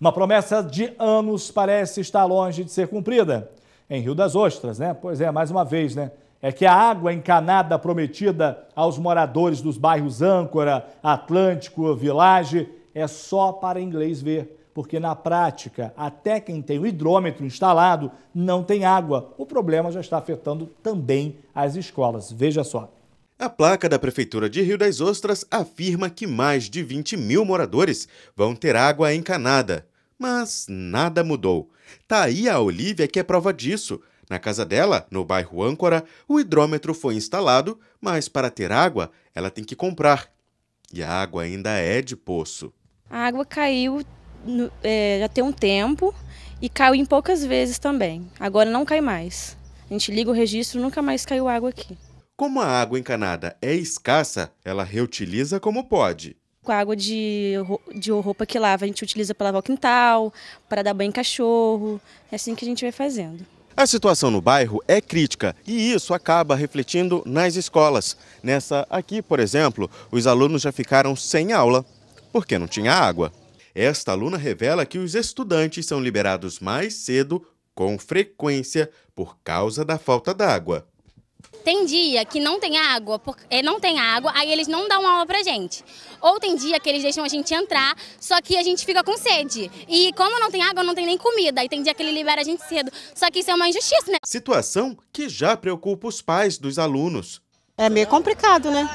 Uma promessa de anos parece estar longe de ser cumprida. Em Rio das Ostras, né? Pois é, mais uma vez, né? É que a água encanada prometida aos moradores dos bairros Âncora, Atlântico, Village é só para inglês ver porque na prática, até quem tem o hidrômetro instalado não tem água. O problema já está afetando também as escolas. Veja só. A placa da Prefeitura de Rio das Ostras afirma que mais de 20 mil moradores vão ter água encanada. Mas nada mudou. Tá aí a Olivia que é prova disso. Na casa dela, no bairro Âncora, o hidrômetro foi instalado, mas para ter água, ela tem que comprar. E a água ainda é de poço. A água caiu no, é, já tem um tempo e caiu em poucas vezes também. Agora não cai mais. A gente liga o registro, nunca mais caiu água aqui. Como a água encanada é escassa, ela reutiliza como pode com a água de, de roupa que lava. A gente utiliza para lavar o quintal, para dar banho em cachorro. É assim que a gente vai fazendo. A situação no bairro é crítica e isso acaba refletindo nas escolas. Nessa aqui, por exemplo, os alunos já ficaram sem aula porque não tinha água. Esta aluna revela que os estudantes são liberados mais cedo, com frequência, por causa da falta d'água. Tem dia que não tem água, porque, é, não tem água, aí eles não dão aula pra gente. Ou tem dia que eles deixam a gente entrar, só que a gente fica com sede. E como não tem água, não tem nem comida. E tem dia que ele libera a gente cedo. Só que isso é uma injustiça, né? Situação que já preocupa os pais dos alunos. É meio complicado, né?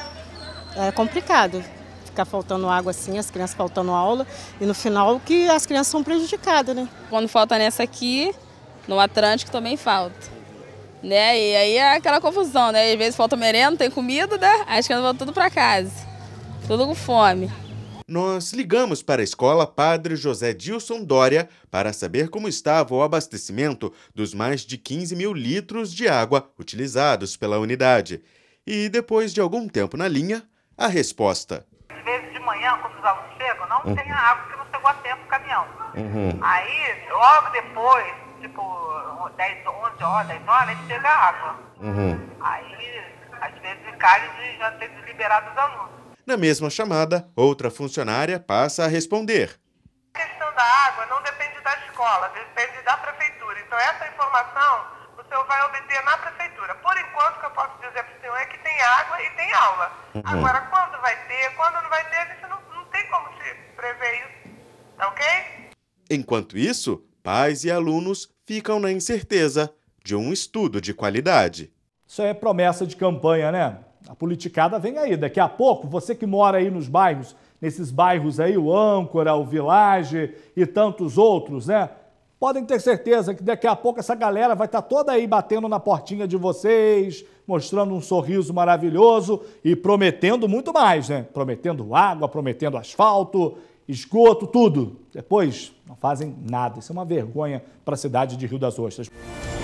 É complicado ficar faltando água assim, as crianças faltando aula. E no final que as crianças são prejudicadas, né? Quando falta nessa aqui, no Atlântico também falta né? E aí é aquela confusão, né? Às vezes falta merenda, não tem comida, né? Acho que eu vou tudo para casa, tudo com fome. Nós ligamos para a escola Padre José Dilson Dória para saber como estava o abastecimento dos mais de 15 mil litros de água utilizados pela unidade. E depois de algum tempo na linha, a resposta. Às vezes de manhã, quando os alunos chegam, não uhum. tem água porque não chegou a tempo o caminhão. Uhum. Aí, logo depois, tipo 10, 11 horas, 10 horas, ele chega a água. Uhum. Aí, às vezes, cai e já tem liberado os alunos. Na mesma chamada, outra funcionária passa a responder. A questão da água não depende da escola, depende da prefeitura. Então, essa informação o senhor vai obter na prefeitura. Por enquanto, o que eu posso dizer para o senhor é que tem água e tem aula. Uhum. Agora, quando vai ter, quando não vai ter, a gente não, não tem como prever isso. Tá ok? Enquanto isso, pais e alunos ficam na incerteza de um estudo de qualidade. Isso é promessa de campanha, né? A politicada vem aí. Daqui a pouco, você que mora aí nos bairros, nesses bairros aí, o Âncora, o Village e tantos outros, né? Podem ter certeza que daqui a pouco essa galera vai estar tá toda aí batendo na portinha de vocês, mostrando um sorriso maravilhoso e prometendo muito mais, né? Prometendo água, prometendo asfalto esgoto, tudo. Depois não fazem nada. Isso é uma vergonha para a cidade de Rio das Ostras.